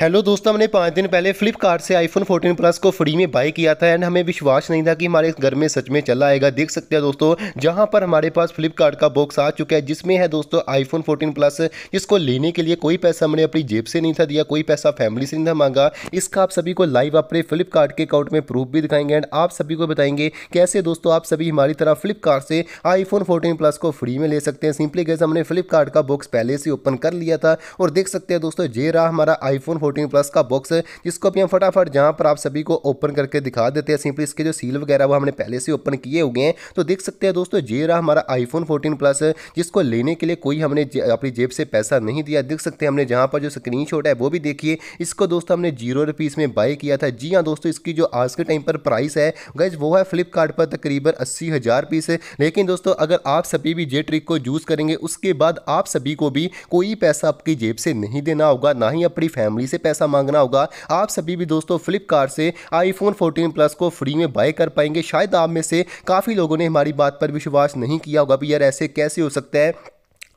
hello दोस्तों हमने पाँच दिन पहले फ्लिपकार्ट से आईफोन 14 प्लस को फ्री में बाय किया था एंड हमें विश्वास नहीं था कि हमारे घर में सच में चला आएगा देख सकते हैं दोस्तों जहां पर हमारे पास फ्लिपकार्ट का बॉक्स आ चुका है जिसमें है दोस्तों आईफोन 14 प्लस जिसको लेने के लिए कोई पैसा हमने अपनी जेब से नहीं था दिया कोई पैसा फैमिली से नहीं था मांगा इसका आप सभी को लाइव अपने फ्लिपकार्ट के अकाउंट में प्रूफ भी दिखाएंगे एंड आप सभी को बताएंगे कैसे दोस्तों आप सभी हमारी तरह फ्लिपकार्ट से आईफोन फोर्टीन प्लस को फ्री में ले सकते हैं सिंपली गैस हमने फ्लिपकार्ट का बॉक्स पहले से ओपन कर लिया था और देख सकते हैं दोस्तों जे रहा हमारा आईफोन फोर्टीन प्लस का बॉक्स है जिसको हम फटाफट जहाँ पर आप सभी को ओपन करके दिखा देते हैं सिंपली इसके जो सील वगैरह वो हमने पहले से ओपन किए हुए हैं तो देख सकते हैं दोस्तों ये रहा हमारा आईफोन फोर्टीन प्लस जिसको लेने के लिए कोई हमने अपनी जेब से पैसा नहीं दिया देख सकते हैं हमने जहाँ पर जो स्क्रीन है वो भी देखिए इसको दोस्तों हमने जीरो रुपीज़ में बाय किया था जी हाँ दोस्तों इसकी जो आज के टाइम पर प्राइस है गज वो है फ्लिपकार्ट पर तकरीबन अस्सी हज़ार पीस है लेकिन दोस्तों अगर आप सभी भी जे ट्रिक को यूज़ करेंगे उसके बाद आप सभी को भी कोई पैसा आपकी जेब से नहीं देना होगा ना ही अपनी फैमिली से से पैसा मांगना होगा आप सभी भी दोस्तों फ्लिपकार्ट से आईफोन 14 प्लस को फ्री में बाय कर पाएंगे शायद आप में से काफ़ी लोगों ने हमारी बात पर विश्वास नहीं किया होगा भी यार ऐसे कैसे हो सकता है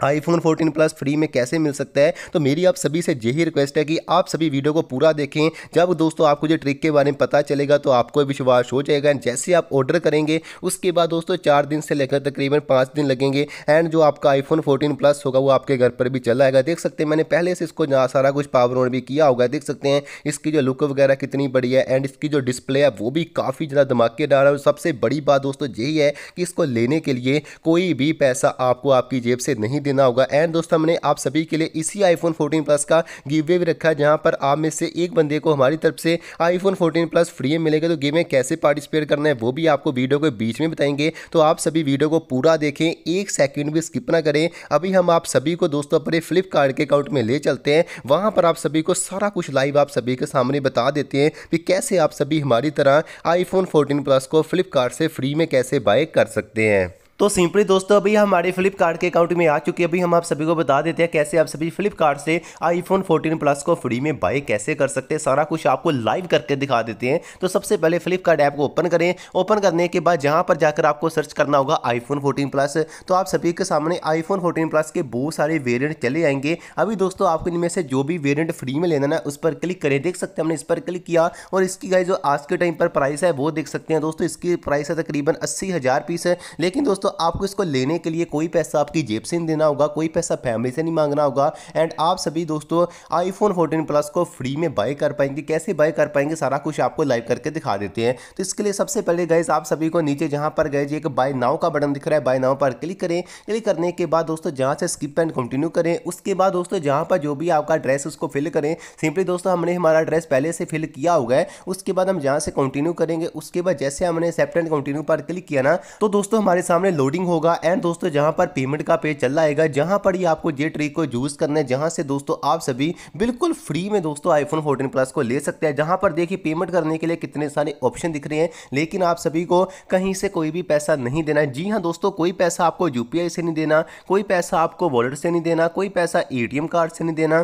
आईफोन 14 प्लस फ्री में कैसे मिल सकता है तो मेरी आप सभी से यही रिक्वेस्ट है कि आप सभी वीडियो को पूरा देखें जब दोस्तों आपको जो ट्रिक के बारे में पता चलेगा तो आपको विश्वास हो जाएगा एंड जैसे आप ऑर्डर करेंगे उसके बाद दोस्तों चार दिन से लेकर तकरीबन पाँच दिन लगेंगे एंड जो आपका आईफोन फोर्टीन प्लस होगा वो आपके घर पर भी चला आएगा देख सकते हैं मैंने पहले से इसको सारा कुछ पावर ऑन भी किया होगा देख सकते हैं इसकी जो लुक वगैरह कितनी बड़ी है एंड इसकी जो डिस्प्ले है वो भी काफ़ी ज़्यादा धमाकेदार है और सबसे बड़ी बात दोस्तों यही है कि इसको लेने के लिए कोई भी पैसा आपको आपकी जेब से नहीं देना होगा एंड दोस्तों हमने आप सभी के लिए इसी आईफोन 14 प्लस का गिवे भी रखा है जहाँ पर आप में से एक बंदे को हमारी तरफ से आईफोन 14 प्लस फ्री में मिलेगा तो गेम में कैसे पार्टिसिपेट करना है वो भी आपको वीडियो के बीच में बताएंगे तो आप सभी वीडियो को पूरा देखें एक सेकेंड भी स्किप ना करें अभी हम आप सभी को दोस्तों अपने फ्लिपकार्ट के अकाउंट में ले चलते हैं वहाँ पर आप सभी को सारा कुछ लाइव आप सभी के सामने बता देते हैं कि कैसे आप सभी हमारी तरह आईफोन फोर्टीन प्लस को फ्लिपकार्ट से फ्री में कैसे बाय कर सकते हैं तो सिंपली दोस्तों अभी हमारे फ्लिपकार्ट के अकाउंट में आ चुके अभी हम आप सभी को बता देते हैं कैसे आप सभी फ्लिपकार्ट से आईफोन 14 प्लस को फ्री में बाय कैसे कर सकते हैं सारा कुछ आपको लाइव करके दिखा देते हैं तो सबसे पहले फ्लिपकार्ट ऐप को ओपन करें ओपन करने के बाद जहाँ पर जाकर आपको सर्च करना होगा आईफोन फोर्टीन प्लस तो आप सभी के सामने आईफोन फोर्टीन प्लस के बहुत सारे वेरियंट चले आएंगे अभी दोस्तों आपको इनमें से जो भी वेरियंट फ्री में लेना है उस पर क्लिक करें देख सकते हैं हमने इस पर क्लिक किया और इसकी गाय जो आज के टाइम पर प्राइस है वो देख सकते हैं दोस्तों इसकी प्राइस है तकरीबन अस्सी हज़ार पीस है लेकिन दोस्तों आपको इसको लेने के लिए कोई पैसा आपकी जेब से नहीं देना होगा कोई पैसा फैमिली से नहीं मांगना होगा एंड आप सभी दोस्तों आईफोन फोर्टीन प्लस को फ्री में बाय कर पाएंगे कैसे बाय कर पाएंगे सारा कुछ आपको लाइव करके दिखा देते हैं तो इसके लिए सबसे पहले गए आप सभी को नीचे जहाँ पर गए एक बाय नाव का बटन दिख रहा है बाय नाव पर क्लिक करें क्लिक करने के बाद दोस्तों जहाँ से स्किप एंड कंटिन्यू करें उसके बाद दोस्तों जहाँ पर जो भी आपका एड्रेस उसको फिल करें सिंपली दोस्तों हमने हमारा एड्रेस पहले से फिल किया होगा है उसके बाद हम जहाँ से कंटिन्यू करेंगे उसके बाद जैसे हमने सेप्ट एंड कंटिन्यू पर क्लिक किया ना तो दोस्तों हमारे सामने लोडिंग होगा एंड दोस्तों जहाँ पर पेमेंट का पेज चल जाएगा जहाँ पर ही आपको जे ट्रिक को यूज़ करना है जहाँ से दोस्तों आप सभी बिल्कुल फ्री में दोस्तों आईफोन फोर्टीन प्लस को ले सकते हैं जहाँ पर देखिए पेमेंट करने के लिए कितने सारे ऑप्शन दिख रहे हैं लेकिन आप सभी को कहीं से कोई भी पैसा नहीं देना जी हाँ दोस्तों कोई पैसा आपको यूपीआई से नहीं देना कोई पैसा आपको वॉलेट से नहीं देना कोई पैसा एटीएम कार्ड से नहीं देना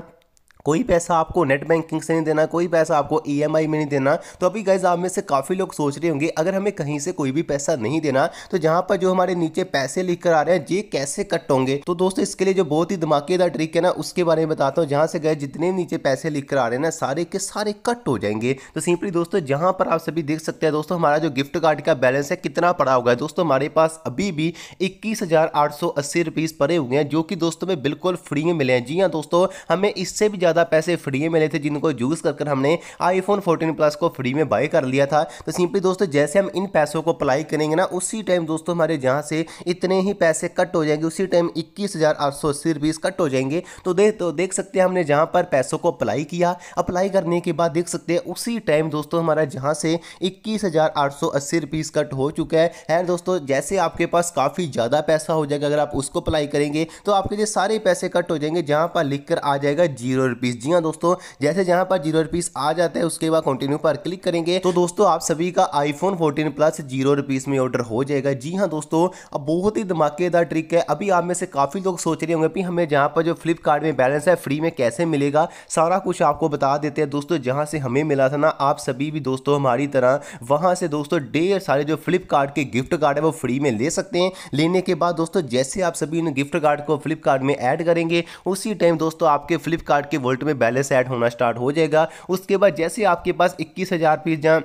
कोई पैसा आपको नेट बैंकिंग से नहीं देना कोई पैसा आपको ई e में नहीं देना तो अभी गाइज आप में से काफ़ी लोग सोच रहे होंगे अगर हमें कहीं से कोई भी पैसा नहीं देना तो जहां पर जो हमारे नीचे पैसे लिख कर आ रहे हैं ये कैसे कट होंगे तो दोस्तों इसके लिए जो बहुत ही धमाकेदार ट्रिक है ना उसके बारे में बताता हूँ जहां से गए जितने नीचे पैसे लिख कर आ रहे हैं ना सारे के सारे कट हो जाएंगे तो सिंपली दोस्तों जहाँ पर आप सभी देख सकते हैं दोस्तों हमारा जो गिफ्ट कार्ड का बैलेंस है कितना पड़ा होगा दोस्तों हमारे पास अभी भी इक्कीस हजार आठ सौ अस्सी रुपीज पड़े हुए हैं जो कि दोस्तों में बिल्कुल फ्री में मिले हैं जी हाँ दोस्तों हमें इससे भी ज़्यादा ज़्यादा पैसे फ्री में मिले थे जिनको यूज़ कर कर हमने आईफोन 14 प्लस को फ्री में बाई कर लिया था तो सिंपली दोस्तों जैसे हम इन पैसों को अप्लाई करेंगे ना उसी टाइम दोस्तों हमारे जहाँ से इतने ही पैसे कट हो जाएंगे उसी टाइम इक्कीस हज़ार कट हो जाएंगे तो देख तो देख सकते हैं हमने जहाँ पर पैसों को अप्लाई किया अप्लाई करने के बाद देख सकते हैं उसी टाइम दोस्तों हमारा जहाँ से इक्कीस कट हो चुका है है दोस्तों जैसे आपके पास काफ़ी ज़्यादा पैसा हो जाएगा अगर आप उसको अप्लाई करेंगे तो आपके जो सारे पैसे कट हो जाएंगे जहाँ पर लिख कर आ जाएगा जीरो रुपीज़ रुपीज़ जी हाँ दोस्तों जैसे जहां पर जीरो रुपीज़ आ जाता है उसके बाद कंटिन्यू पर क्लिक करेंगे तो दोस्तों आप सभी का iPhone fourteen plus zero rupees में ऑर्डर हो जाएगा जी हाँ दोस्तों अब बहुत ही धमाकेदार ट्रिक है अभी आप में से काफ़ी लोग सोच रहे होंगे हमें जहाँ पर जो फ्लिपकार्ट में बैलेंस है फ्री में कैसे मिलेगा सारा कुछ आपको बता देते हैं दोस्तों जहां से हमें मिला था ना आप सभी भी दोस्तों हमारी तरह वहां से दोस्तों ढेर सारे जो फ्लिपकार्ट के गिफ्ट कार्ड है वो फ्री में ले सकते हैं लेने के बाद दोस्तों जैसे आप सभी उन गिफ्ट कार्ड को फ्लिपकार्ट में ऐड करेंगे उसी टाइम दोस्तों आपके फ्लिपकार्ट के वोल्ट में बैलेंस ऐड होना स्टार्ट हो जाएगा उसके बाद जैसे आपके पास इक्कीस हज़ार पीस जहाँ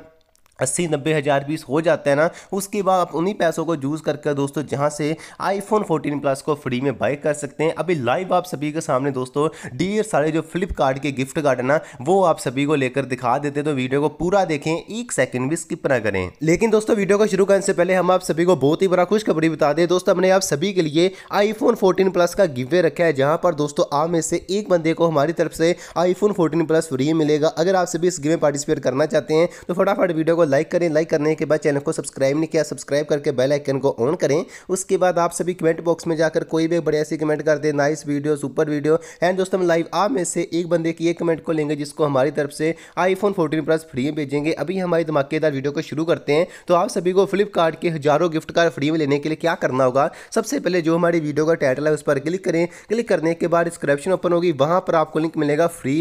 अस्सी नब्बे हज़ार बीस हो जाता है ना उसके बाद आप उन्हीं पैसों को यूज़ करके दोस्तों जहाँ से आईफोन 14 प्लस को फ्री में बाय कर सकते हैं अभी लाइव आप सभी के सामने दोस्तों डियर सारे जो फ्लिपकार्ट के गिफ्ट कार्ड है ना वो आप सभी को लेकर दिखा देते तो वीडियो को पूरा देखें एक सेकेंड भी स्किप ना करें लेकिन दोस्तों वीडियो को शुरू करने से पहले हम आप सभी को बहुत ही बड़ा खुशखबरी बता दें दोस्तों हमने आप सभी के लिए आईफोन फोर्टीन प्लस का गिवे रखा है जहाँ पर दोस्तों आप में से एक बंदे को हमारी तरफ से आईफोन फोर्टीन प्लस फ्री मिलेगा अगर आप सभी इस गिवे में पार्टिसिपेट करना चाहते हैं तो फटाफट वीडियो को लाइक करें लाइक करने के बाद चैनल को सब्सक्राइब नहीं किया सब्सक्राइब करके बेल आइकन को ऑन करें उसके बाद आप सभी कमेंट बॉक्स में जाकर कोई भी बड़ी ऐसी कमेंट कर दें nice video super video and दोस्तों हम लाइव आप में से एक बंदे की एक कमेंट को लेंगे जिसको हमारी तरफ से आईफोन फोर्टीन प्लस फ्री में भेजेंगे अभी हमारी धमाकेदार वीडियो को शुरू करते हैं तो आप सभी को फ्लिपकार्ट के हजारों गिफ्ट कार्ड फ्री में लेने के लिए क्या करना होगा सबसे पहले जो हमारी वीडियो का टाइटल है उस पर क्लिक करें क्लिक करने के बाद डिस्क्रिप्शन ओपन होगी वहां पर आपको लिंक मिलेगा free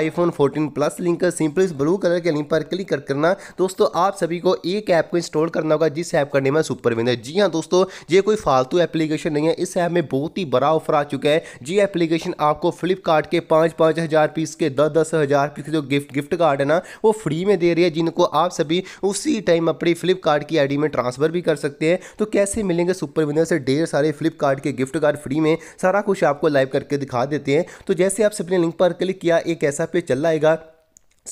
iPhone fourteen plus link simple इस ब्लू कलर के लिंक पर क्लिक कर करना दोस्तों दोस्तों आप सभी को एक ऐप को इंस्टॉल करना होगा जिस ऐप का नेम है सुपर जी हाँ दोस्तों ये कोई फालतू एप्लीकेशन नहीं है इस ऐप में बहुत ही बड़ा ऑफर आ चुका है जी एप्लीकेशन आपको फ्लिपकार्ट के पाँच पाँच हज़ार पीस के दस दस हज़ार पीस के जो गिफ्ट गिफ्ट कार्ड है ना वो फ्री में दे रही है जिनको आप सभी उसी टाइम अपनी फ्लिपकार्ट की आई में ट्रांसफ़र भी कर सकते हैं तो कैसे मिलेंगे सुपर से ढेर सारे फ्लिपकार्ट के गिफ्ट कार्ड फ्री में सारा कुछ आपको लाइव करके दिखा देते हैं तो जैसे आप सबने लिंक पर क्लिक किया एक ऐसा पे चल जाएगा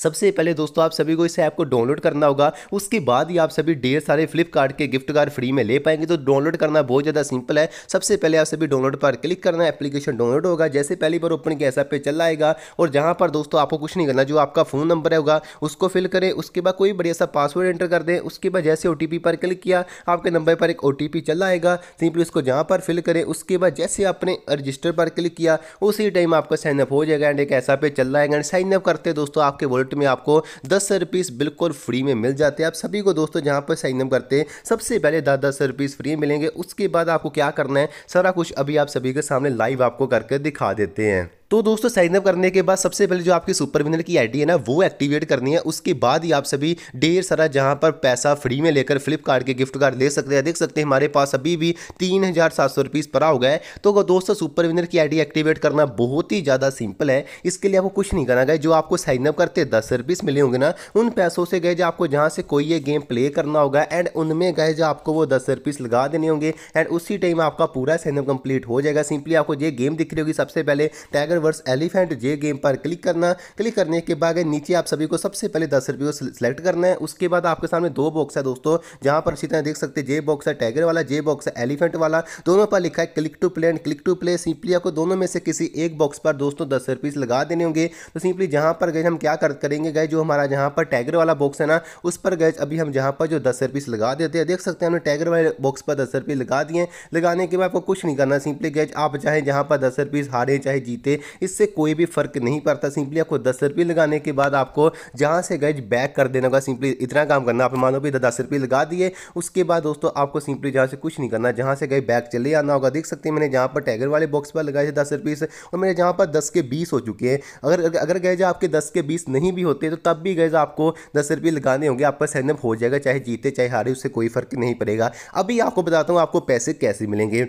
सबसे पहले दोस्तों आप सभी को इस ऐप को डाउनलोड करना होगा उसके बाद ही आप सभी ढेर सारे फ्लिपकार्ट के गिफ्ट कार्ड फ्री में ले पाएंगे तो डाउनलोड करना बहुत ज़्यादा सिंपल है सबसे पहले आप सभी डाउनलोड पर क्लिक करना है एप्लीकेशन डाउनलोड होगा जैसे पहली बार ओपन किया ऐसा पे चल आएगा और जहाँ पर दोस्तों आपको कुछ नहीं करना जो आपका फ़ोन नंबर है होगा उसको फिल करें उसके बाद कोई बढ़िया सा पासवर्ड एंटर कर दें उसके बाद जैसे ओ पर क्लिक किया आपके नंबर पर एक ओ चल आएगा सिंपली उसको जहाँ पर फिल करें उसके बाद जैसे आपने रजिस्टर पर क्लिक किया उसी टाइम आपका साइनअप हो जाएगा एंड एक ऐसा पे चल रहा है एंड साइनअप करते दोस्तों आपके वॉलेट वोल्ट में आपको दस रुपीस बिल्कुल फ्री में मिल जाते हैं आप सभी को दोस्तों जहां पर साइन अप करते हैं सबसे पहले दस दस रुपीस फ्री मिलेंगे उसके बाद आपको क्या करना है सारा कुछ अभी आप सभी के सामने लाइव आपको करके दिखा देते हैं तो दोस्तों साइनअप करने के बाद सबसे पहले जो आपकी सुपर विनर की आईडी है ना वो एक्टिवेट करनी है उसके बाद ही आप सभी ढेर सारा जहाँ पर पैसा फ्री में लेकर फ्लिपकार्ट के गिफ्ट कार्ड ले सकते हैं देख सकते हैं हमारे पास अभी भी तीन हज़ार सात सौ रुपीज़ पड़ा हो गया है तो दोस्तों सुपर विनर की आईडी एक्टिवेट करना बहुत ही ज़्यादा सिंपल है इसके लिए आपको कुछ नहीं करना गया जो आपको साइनअप करते दस रुपीज़ मिले होंगे ना उन पैसों से गए जो आपको जहाँ से कोई ये गेम प्ले करना होगा एंड उनमें गए जो आपको वो दस रुपीज़ लगा देने होंगे एंड उसी टाइम आपका पूरा साइनअप कंप्लीट हो जाएगा सिंपली आपको ये गेम दिख रही होगी सबसे पहले टैगर फाइटर वर्स एलिफेंट जे गेम पर क्लिक करना क्लिक करने के बाद नीचे आप सभी को सबसे पहले दस रुपये को सिलेक्ट करना है उसके बाद आपके सामने दो बॉक्स है दोस्तों जहाँ पर अच्छी तरह देख सकते हैं जे बॉक्स है टाइगर वाला जे बॉक्स है एलिफेंट वाला दोनों पर लिखा है click to play and click to play simply आपको दोनों में से किसी एक बॉक्स पर दोस्तों दस रुपीस लगा देने होंगे तो सिंपली जहाँ पर गए हम क्या करेंगे गए जो हमारा जहाँ पर टाइगर वाला बॉक्स है ना उस पर गए अभी हम जहाँ पर जो दस रुपीस लगा देते हैं देख सकते हैं हमने टाइगर वाले बॉक्स पर दस रुपीस लगा दिए लगाने के बाद आपको कुछ नहीं करना सिंपली गए आप चाहे जहाँ पर दस रुपीज़ हारे चाहे जीते इससे कोई भी फ़र्क नहीं पड़ता सिंपली आपको दस रुपये लगाने के बाद आपको जहाँ से गए बैक कर देना होगा सिंपली इतना काम करना आप मानो भी दस रुपये लगा दिए उसके बाद दोस्तों आपको सिंपली जहाँ से कुछ नहीं करना जहाँ से गए बैक चले आना होगा देख सकते हैं मैंने जहाँ पर टैगर वाले बॉक्स पर लगाए थे दस रुपये और मेरे जहाँ पर दस के बीस हो चुके हैं अगर अगर गए आपके दस के बीस नहीं भी होते तो तब भी गए आपको दस रुपये लगाने होंगे आपका सैनअप हो जाएगा चाहे जीते चाहे हारे उससे कोई फ़र्क नहीं पड़ेगा अभी आपको बताता हूँ आपको पैसे कैसे मिलेंगे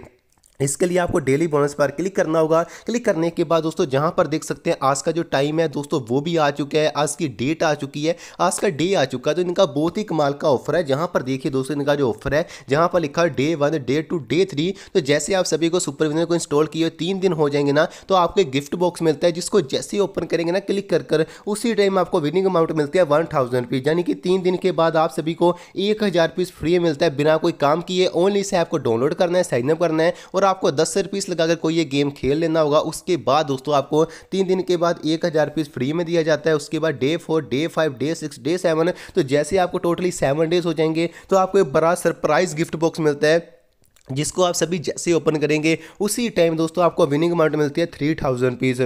इसके लिए आपको डेली बोनस पर क्लिक करना होगा क्लिक करने के बाद दोस्तों जहां पर देख सकते हैं आज का जो टाइम है दोस्तों वो भी आ चुका है आज की डेट आ चुकी है आज का डे आ चुका है तो इनका बहुत ही कमाल का ऑफर है जहां पर देखिए दोस्तों इनका जो ऑफर है जहां पर लिखा है day one day two day three तो जैसे आप सभी को सुपरविजन को इंस्टॉल किए तीन दिन हो जाएंगे ना तो आपको एक गिफ्ट बॉक्स मिलता है जिसको जैसे ही ओपन करेंगे ना क्लिक कर कर उसी टाइम आपको विनिंग अमाउंट मिलती है वन थाउजेंड रुपीज़ यानी कि तीन दिन के बाद आप सभी को एक हज़ार रुपीज़ फ्री मिलता है बिना कोई काम किए ओनली इसे आपको डाउनलोड करना है साइनअप करना है और आपको दस हज़ार पीस लगाकर कोई ये गेम खेल लेना होगा उसके बाद दोस्तों आपको तीन दिन के बाद एक हज़ार पीस फ्री में दिया जाता है उसके बाद day four day five day six day seven तो जैसे आपको टोटली सेवन डेज हो जाएंगे तो आपको एक बड़ा सरप्राइज गिफ्ट बॉक्स मिलता है जिसको आप सभी जैसे ओपन करेंगे उसी टाइम दोस्तों आपको विनिंग अमाउंट मिलती है थ्री थाउजेंड पीस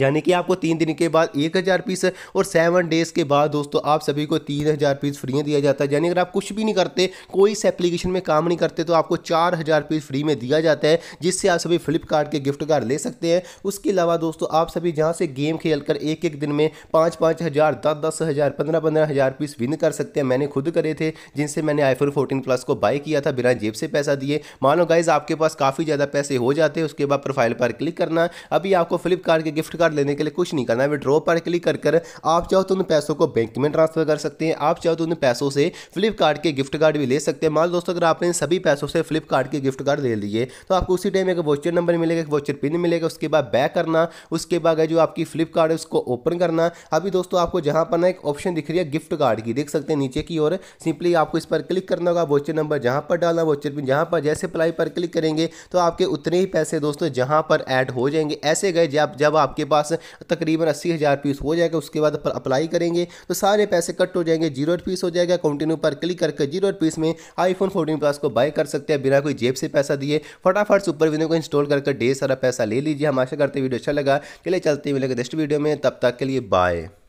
यानी कि आपको तीन दिन के बाद एक हज़ार पीस और सेवन डेज़ के बाद दोस्तों आप सभी को तीन हज़ार पीस फ्री में दिया जाता है यानी अगर आप कुछ भी नहीं करते कोई इस एप्लीकेशन में काम नहीं करते तो आपको चार हज़ार पीस फ्री में दिया जाता है जिससे आप सभी फ्लिपकार्ट के गिफ्ट कार्ड ले सकते हैं उसके अलावा दोस्तों आप सभी जहाँ से गेम खेल कर एक एक दिन में पाँच पाँच हज़ार दस दस हज़ार पंद्रह पंद्रह हज़ार पीस विन कर सकते हैं मैंने खुद करे थे जिनसे मैंने आईफोन फोर्टीन प्लस को बाई किया था बिना जेब से पैसा दिए मान लो गाइज आपके पास काफ़ी ज़्यादा पैसे हो जाते हैं उसके बाद प्रोफाइल पर क्लिक करना अभी आपको फ्लिपकार्ट के गिफ्ट कार्ड लेने के लिए कुछ नहीं करना है विड्रॉ पर क्लिक कर कर आप चाहो तो उन पैसों को बैंक में ट्रांसफर कर सकते हैं आप चाहो तो उन पैसों से फ्लिपकार्ट के गिफ्ट कार्ड भी ले सकते हैं मान दोस्तों अगर आपने सभी पैसों से फ्लिपकार्ट के गिफ्ट कार्ड ले लिए तो आपको उसी टाइम एक वोचर नंबर मिलेगा एक वोचर पिन मिलेगा उसके बाद बैक करना उसके बाद जो आपकी फ्लिपकार्ट है उसको ओपन करना अभी दोस्तों आपको जहाँ पर ना एक ऑप्शन दिख रही है गिफ्ट कार्ड की देख सकते हैं नीचे की ओर सिंपली आपको इस पर क्लिक करना होगा वोचर नंबर जहाँ पर डालना वोचर पिन जहाँ पर जैसे अप्लाई पर क्लिक करेंगे तो आपके उतने ही पैसे दोस्तों जहाँ पर ऐड हो जाएंगे ऐसे गए जब जब आपके पास तकरीबन अस्सी हज़ार पीस हो जाएगा उसके बाद अप्लाई करेंगे तो सारे पैसे कट हो जाएंगे जीरो पीस हो जाएगा कंटिन्यू पर क्लिक करके जीरो पीस में आईफोन फोर्टीन प्लस को बाय कर सकते हैं बिना कोई जेब से पैसा दिए फटाफट सुपर विनो को इंस्टॉल करके ढेर सारा पैसा ले लीजिए हम आशा करते वीडियो अच्छा लगा चले चलते मिलेगा नेक्स्ट वीडियो में तब तक के लिए बाय